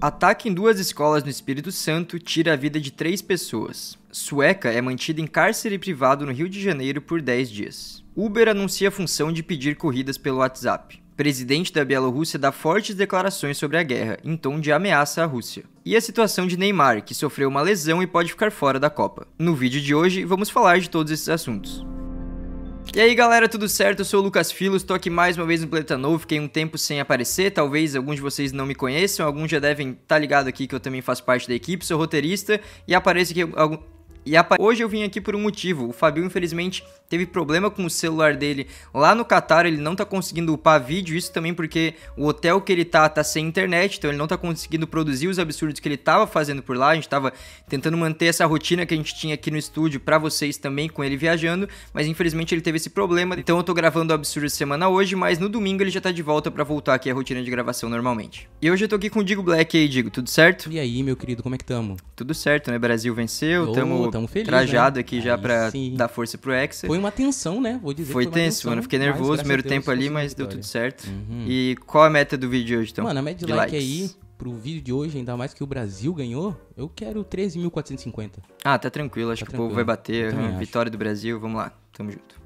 Ataque em duas escolas no Espírito Santo tira a vida de três pessoas. Sueca é mantida em cárcere privado no Rio de Janeiro por 10 dias. Uber anuncia a função de pedir corridas pelo WhatsApp. Presidente da Bielorrússia dá fortes declarações sobre a guerra, em tom de ameaça à Rússia. E a situação de Neymar, que sofreu uma lesão e pode ficar fora da Copa. No vídeo de hoje, vamos falar de todos esses assuntos. E aí galera, tudo certo? Eu sou o Lucas Filos, estou aqui mais uma vez no Planeta Novo, fiquei um tempo sem aparecer, talvez alguns de vocês não me conheçam, alguns já devem estar tá ligado aqui que eu também faço parte da equipe, sou roteirista e apareço aqui... Algum... E apa... hoje eu vim aqui por um motivo, o Fabio infelizmente teve problema com o celular dele lá no Catar, ele não tá conseguindo upar vídeo, isso também porque o hotel que ele tá tá sem internet, então ele não tá conseguindo produzir os absurdos que ele tava fazendo por lá. A gente tava tentando manter essa rotina que a gente tinha aqui no estúdio para vocês também com ele viajando, mas infelizmente ele teve esse problema. Então eu tô gravando o absurdo semana hoje, mas no domingo ele já tá de volta para voltar aqui a rotina de gravação normalmente. E hoje eu tô aqui com o Digo Black e aí, Digo, tudo certo? E aí, meu querido, como é que tamo? Tudo certo, né? Brasil venceu, oh, tamo, tamo feliz, né? trajado né? aqui aí já para dar força pro Hexa. Foi foi uma tensão, né? Vou dizer. Foi, foi tenso, tensão, mano. Fiquei nervoso primeiro Deus, tempo ali, mas deu tudo certo. Uhum. E qual a meta do vídeo de hoje, então? Mano, a meta de, de like likes. aí pro vídeo de hoje, ainda mais que o Brasil ganhou, eu quero 13.450. Ah, tá tranquilo, acho tá que tranquilo. o povo vai bater. Vitória acho. do Brasil, vamos lá, tamo junto.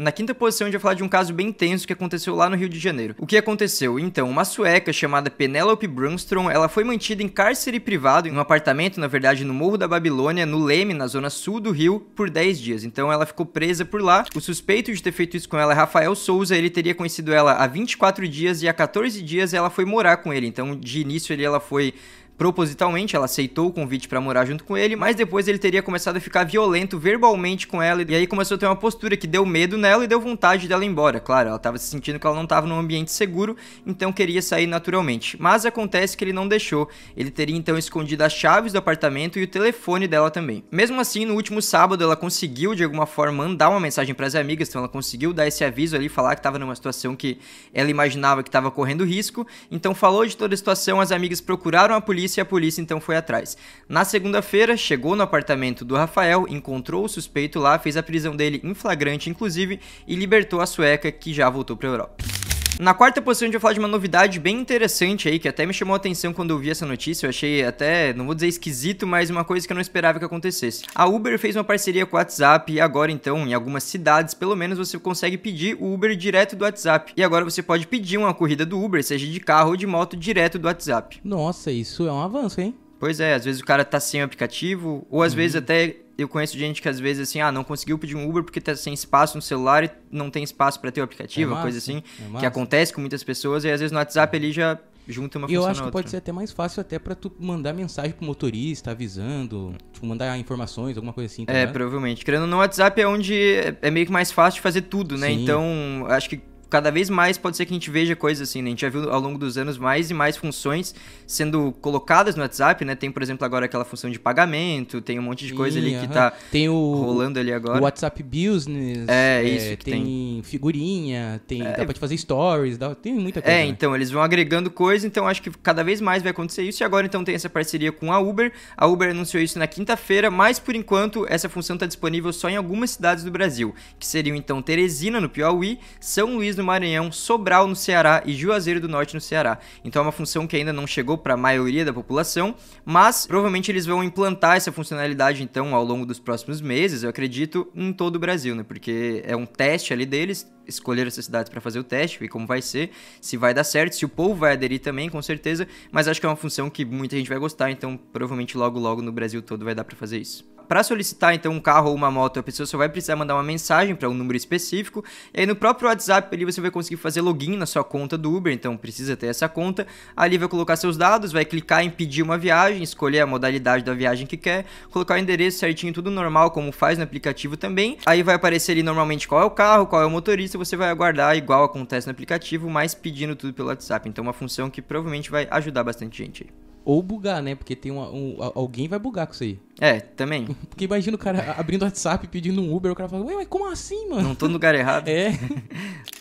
Na quinta posição, a gente vai falar de um caso bem tenso que aconteceu lá no Rio de Janeiro. O que aconteceu? Então, uma sueca chamada Penelope Brunstrom, ela foi mantida em cárcere privado, em um apartamento, na verdade, no Morro da Babilônia, no Leme, na zona sul do Rio, por 10 dias. Então, ela ficou presa por lá. O suspeito de ter feito isso com ela é Rafael Souza, ele teria conhecido ela há 24 dias e há 14 dias ela foi morar com ele. Então, de início, ele, ela foi Propositalmente, ela aceitou o convite para morar junto com ele, mas depois ele teria começado a ficar violento verbalmente com ela, e aí começou a ter uma postura que deu medo nela e deu vontade dela ir embora. Claro, ela estava se sentindo que ela não estava num ambiente seguro, então queria sair naturalmente. Mas acontece que ele não deixou. Ele teria então escondido as chaves do apartamento e o telefone dela também. Mesmo assim, no último sábado, ela conseguiu de alguma forma mandar uma mensagem para as amigas, então ela conseguiu dar esse aviso ali, falar que estava numa situação que ela imaginava que estava correndo risco. Então falou de toda a situação, as amigas procuraram a polícia e a polícia então foi atrás. Na segunda-feira, chegou no apartamento do Rafael, encontrou o suspeito lá, fez a prisão dele em flagrante, inclusive, e libertou a sueca que já voltou para a Europa. Na quarta posição a gente vai falar de uma novidade bem interessante aí, que até me chamou a atenção quando eu vi essa notícia, eu achei até, não vou dizer esquisito, mas uma coisa que eu não esperava que acontecesse. A Uber fez uma parceria com o WhatsApp e agora então, em algumas cidades, pelo menos você consegue pedir o Uber direto do WhatsApp. E agora você pode pedir uma corrida do Uber, seja de carro ou de moto, direto do WhatsApp. Nossa, isso é um avanço, hein? Pois é, às vezes o cara tá sem o aplicativo, ou às uhum. vezes até eu conheço gente que às vezes assim, ah, não conseguiu pedir um Uber porque tá sem espaço no celular e não tem espaço para ter o aplicativo, é massa, coisa assim, é que acontece com muitas pessoas e às vezes no WhatsApp ele já junta uma Eu acho que pode ser até mais fácil até para tu mandar mensagem pro motorista avisando, tipo, mandar informações, alguma coisa assim. Tá é, provavelmente. Querendo no WhatsApp é onde é, é meio que mais fácil de fazer tudo, né? Sim. Então, acho que cada vez mais pode ser que a gente veja coisas assim, né? A gente já viu ao longo dos anos mais e mais funções sendo colocadas no WhatsApp, né? Tem, por exemplo, agora aquela função de pagamento, tem um monte de coisa Sim, ali que tá tem o, rolando ali agora. O WhatsApp Business. É, isso. É, tem, tem, figurinha, tem, é, dá pra te fazer stories, dá, tem muita é, coisa. É, então, eles vão agregando coisa, então acho que cada vez mais vai acontecer isso. E agora, então, tem essa parceria com a Uber. A Uber anunciou isso na quinta-feira, mas por enquanto essa função tá disponível só em algumas cidades do Brasil, que seriam, então, Teresina, no Piauí, São Luís, no Maranhão, Sobral no Ceará e Juazeiro do Norte no Ceará. Então é uma função que ainda não chegou para a maioria da população, mas provavelmente eles vão implantar essa funcionalidade então ao longo dos próximos meses, eu acredito, em todo o Brasil, né? Porque é um teste ali deles, escolher essas cidades para fazer o teste, e como vai ser, se vai dar certo, se o povo vai aderir também, com certeza, mas acho que é uma função que muita gente vai gostar, então provavelmente logo logo no Brasil todo vai dar para fazer isso. Para solicitar então um carro ou uma moto, a pessoa só vai precisar mandar uma mensagem para um número específico. E aí no próprio WhatsApp ali você vai conseguir fazer login na sua conta do Uber, então precisa ter essa conta. Ali vai colocar seus dados, vai clicar em pedir uma viagem, escolher a modalidade da viagem que quer, colocar o endereço certinho, tudo normal como faz no aplicativo também. Aí vai aparecer ali normalmente qual é o carro, qual é o motorista, você vai aguardar igual acontece no aplicativo, mas pedindo tudo pelo WhatsApp. Então é uma função que provavelmente vai ajudar bastante gente. Ou bugar, né? Porque tem uma, um, alguém vai bugar com isso aí. É, também. Porque imagina o cara abrindo o WhatsApp pedindo um Uber, o cara fala, ué, mas como assim, mano? Não tô no lugar errado. É.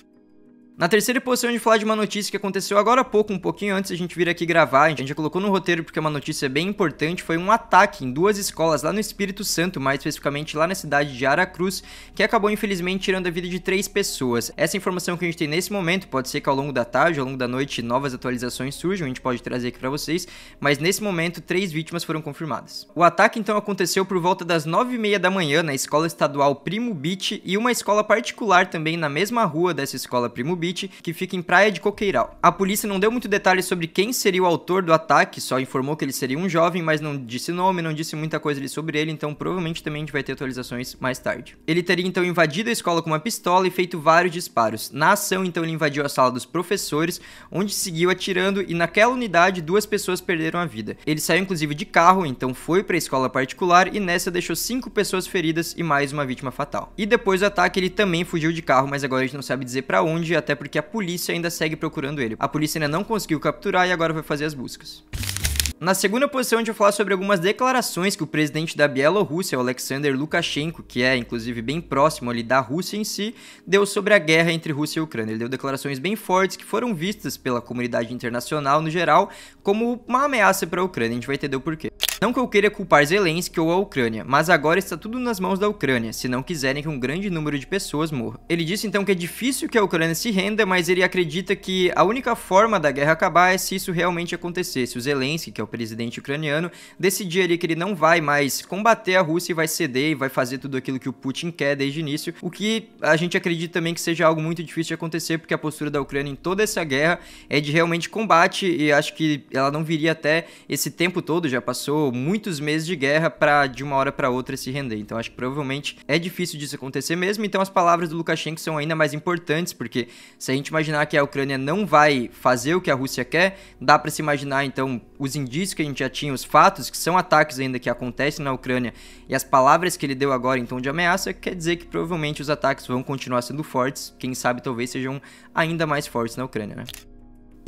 Na terceira posição, a gente falar de uma notícia que aconteceu agora há pouco, um pouquinho antes a gente vir aqui gravar. A gente já colocou no roteiro porque é uma notícia bem importante. Foi um ataque em duas escolas lá no Espírito Santo, mais especificamente lá na cidade de Aracruz, que acabou infelizmente tirando a vida de três pessoas. Essa informação que a gente tem nesse momento, pode ser que ao longo da tarde, ao longo da noite, novas atualizações surjam, a gente pode trazer aqui para vocês, mas nesse momento, três vítimas foram confirmadas. O ataque então aconteceu por volta das nove e meia da manhã na escola estadual Primo Beach e uma escola particular também na mesma rua dessa escola Primo Beach que fica em Praia de Coqueiral. A polícia não deu muito detalhes sobre quem seria o autor do ataque, só informou que ele seria um jovem, mas não disse nome, não disse muita coisa sobre ele, então provavelmente também a gente vai ter atualizações mais tarde. Ele teria então invadido a escola com uma pistola e feito vários disparos. Na ação, então, ele invadiu a sala dos professores, onde seguiu atirando e naquela unidade duas pessoas perderam a vida. Ele saiu inclusive de carro, então foi para a escola particular e nessa deixou cinco pessoas feridas e mais uma vítima fatal. E depois do ataque ele também fugiu de carro, mas agora a gente não sabe dizer para onde, até porque a polícia ainda segue procurando ele. A polícia ainda não conseguiu capturar e agora vai fazer as buscas. Na segunda posição, a gente vai falar sobre algumas declarações que o presidente da Bielorrússia, o Alexander Lukashenko, que é inclusive bem próximo ali da Rússia em si, deu sobre a guerra entre Rússia e Ucrânia. Ele deu declarações bem fortes que foram vistas pela comunidade internacional no geral como uma ameaça para a Ucrânia. A gente vai entender o porquê. Não que eu queira culpar Zelensky ou a Ucrânia, mas agora está tudo nas mãos da Ucrânia, se não quiserem que um grande número de pessoas morra. Ele disse então que é difícil que a Ucrânia se renda, mas ele acredita que a única forma da guerra acabar é se isso realmente acontecesse. se o Zelensky, que é o presidente ucraniano, decidir ali que ele não vai mais combater a Rússia e vai ceder e vai fazer tudo aquilo que o Putin quer desde o início, o que a gente acredita também que seja algo muito difícil de acontecer, porque a postura da Ucrânia em toda essa guerra é de realmente combate e acho que ela não viria até esse tempo todo, já passou muitos meses de guerra para de uma hora para outra se render. Então acho que provavelmente é difícil disso acontecer mesmo. Então as palavras do Lukashenko são ainda mais importantes, porque se a gente imaginar que a Ucrânia não vai fazer o que a Rússia quer, dá para se imaginar então os indícios que a gente já tinha, os fatos, que são ataques ainda que acontecem na Ucrânia, e as palavras que ele deu agora em tom de ameaça, quer dizer que provavelmente os ataques vão continuar sendo fortes, quem sabe talvez sejam ainda mais fortes na Ucrânia, né?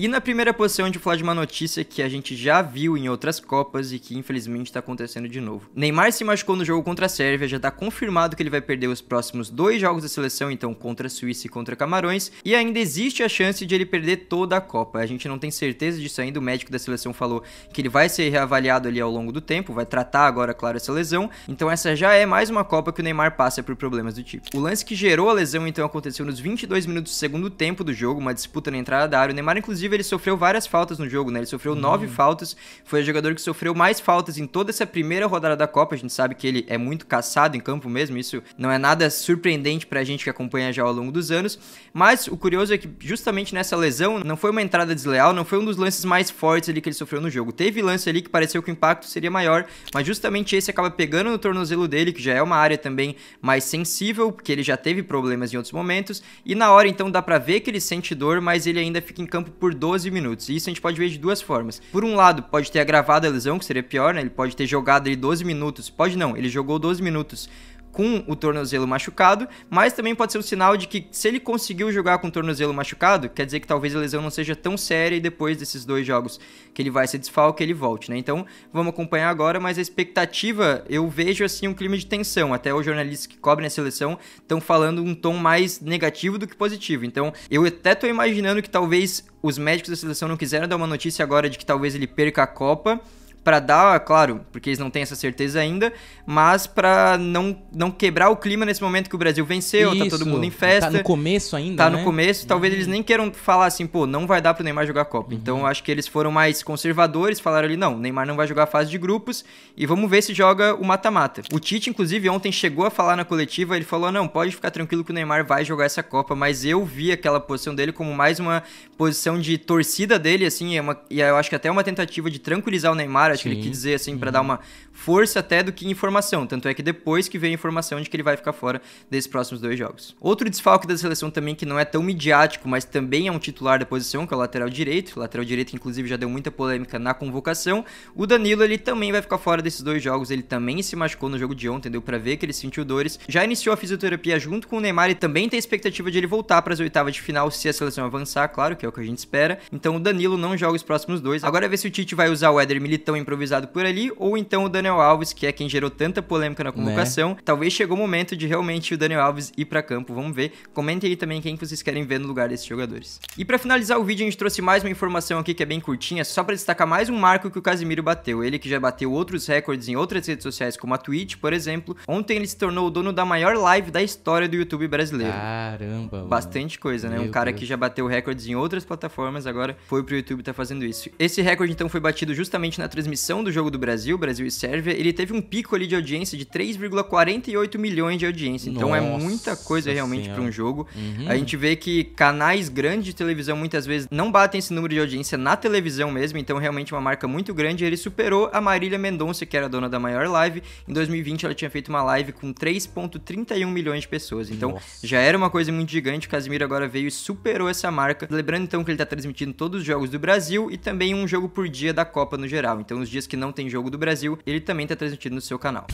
E na primeira posição, a gente falar de uma notícia que a gente já viu em outras Copas e que infelizmente está acontecendo de novo. Neymar se machucou no jogo contra a Sérvia, já está confirmado que ele vai perder os próximos dois jogos da seleção, então contra a Suíça e contra Camarões, e ainda existe a chance de ele perder toda a Copa. A gente não tem certeza disso ainda, o médico da seleção falou que ele vai ser reavaliado ali ao longo do tempo, vai tratar agora, claro, essa lesão, então essa já é mais uma Copa que o Neymar passa por problemas do tipo. O lance que gerou a lesão, então, aconteceu nos 22 minutos do segundo tempo do jogo, uma disputa na entrada da área, o Neymar, inclusive, ele sofreu várias faltas no jogo, né? Ele sofreu hum. nove faltas. Foi o jogador que sofreu mais faltas em toda essa primeira rodada da Copa. A gente sabe que ele é muito caçado em campo mesmo. Isso não é nada surpreendente pra gente que acompanha já ao longo dos anos. Mas o curioso é que, justamente nessa lesão, não foi uma entrada desleal, não foi um dos lances mais fortes ali que ele sofreu no jogo. Teve lance ali que pareceu que o impacto seria maior, mas justamente esse acaba pegando no tornozelo dele, que já é uma área também mais sensível, porque ele já teve problemas em outros momentos. E na hora, então, dá pra ver que ele sente dor, mas ele ainda fica em campo por 12 minutos. E isso a gente pode ver de duas formas. Por um lado, pode ter agravado a lesão, que seria pior, né? Ele pode ter jogado ali 12 minutos. Pode não, ele jogou 12 minutos com o tornozelo machucado, mas também pode ser um sinal de que se ele conseguiu jogar com o tornozelo machucado, quer dizer que talvez a lesão não seja tão séria e depois desses dois jogos que ele vai se desfalque, ele volte, né? Então, vamos acompanhar agora, mas a expectativa, eu vejo assim um clima de tensão, até os jornalistas que cobrem a seleção estão falando um tom mais negativo do que positivo. Então, eu até tô imaginando que talvez os médicos da seleção não quiseram dar uma notícia agora de que talvez ele perca a Copa, para dar, claro, porque eles não têm essa certeza ainda, mas para não, não quebrar o clima nesse momento que o Brasil venceu, Isso, tá todo mundo em festa. Tá no começo ainda, Tá né? no começo, talvez uhum. eles nem queiram falar assim, pô, não vai dar pro Neymar jogar Copa. Então, uhum. Então acho que eles foram mais conservadores, falaram ali, não, Neymar não vai jogar a fase de grupos e vamos ver se joga o mata-mata. O Tite, inclusive, ontem chegou a falar na coletiva, ele falou, não, pode ficar tranquilo que o Neymar vai jogar essa Copa, mas eu vi aquela posição dele como mais uma posição de torcida dele, assim, é uma, e eu acho que até uma tentativa de tranquilizar o Neymar, acho sim, que ele quis dizer assim, para dar uma força até do que informação. Tanto é que depois que veio a informação de que ele vai ficar fora desses próximos dois jogos. Outro desfalque da seleção também que não é tão midiático, mas também é um titular da posição, que é o lateral direito. O lateral direito, inclusive, já deu muita polêmica na convocação. O Danilo, ele também vai ficar fora desses dois jogos. Ele também se machucou no jogo de ontem, deu pra ver que ele sentiu dores. Já iniciou a fisioterapia junto com o Neymar e também tem expectativa de ele voltar para as oitavas de final se a seleção avançar, claro, que é o que a gente espera. Então o Danilo não joga os próximos dois. Agora é ver se o Tite vai usar o Éder Militão e improvisado por ali, ou então o Daniel Alves, que é quem gerou tanta polêmica na né? convocação. Né? Talvez chegou o momento de realmente o Daniel Alves ir para campo. Vamos ver. Comentem aí também quem vocês querem ver no lugar desses jogadores. E para finalizar o vídeo, a gente trouxe mais uma informação aqui que é bem curtinha, só para destacar mais um marco que o Casimiro bateu. Ele que já bateu outros recordes em outras redes sociais, como a Twitch, por exemplo. Ontem ele se tornou o dono da maior live da história do YouTube brasileiro. Caramba, mano. Bastante coisa, né? Meu um cara Deus. que já bateu recordes em outras plataformas, agora foi pro YouTube tá fazendo isso. Esse recorde então foi batido justamente na transmissão transmissão do Jogo do Brasil, Brasil e Sérvia, ele teve um pico ali de audiência de 3,48 milhões de audiência. Então é Nossa é muita coisa realmente para um jogo. Uhum. A gente vê que canais grandes de televisão muitas vezes não batem esse número de audiência na televisão mesmo, então realmente uma marca muito grande. Ele superou a Marília Mendonça, que era dona da maior live. Em 2020 ela tinha feito uma live com 3,31 milhões de pessoas. Então Nossa. já era uma coisa muito gigante. O Casimiro agora veio e superou essa marca. Lembrando então que ele está transmitindo todos os jogos do Brasil e também um jogo por dia da Copa no geral. Então nos dias que não tem jogo do Brasil, ele também está transmitido no seu canal.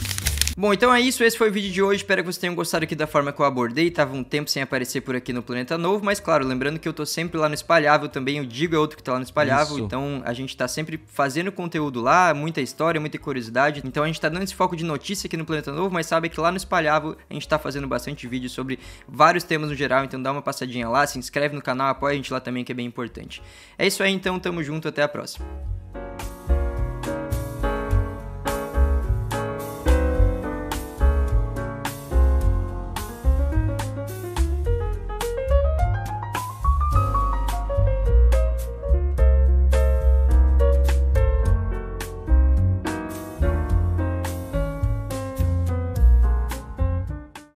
Bom, então é isso, esse foi o vídeo de hoje, espero que vocês tenham gostado aqui da forma que eu abordei, tava um tempo sem aparecer por aqui no Planeta Novo, mas claro, lembrando que eu tô sempre lá no Espalhável também, o Digo é outro que tá lá no Espalhável, isso. então a gente tá sempre fazendo conteúdo lá, muita história, muita curiosidade, então a gente tá dando esse foco de notícia aqui no Planeta Novo, mas sabe que lá no Espalhável a gente tá fazendo bastante vídeo sobre vários temas no geral, então dá uma passadinha lá, se inscreve no canal, apoia a gente lá também que é bem importante. É isso aí então, tamo junto, até a próxima.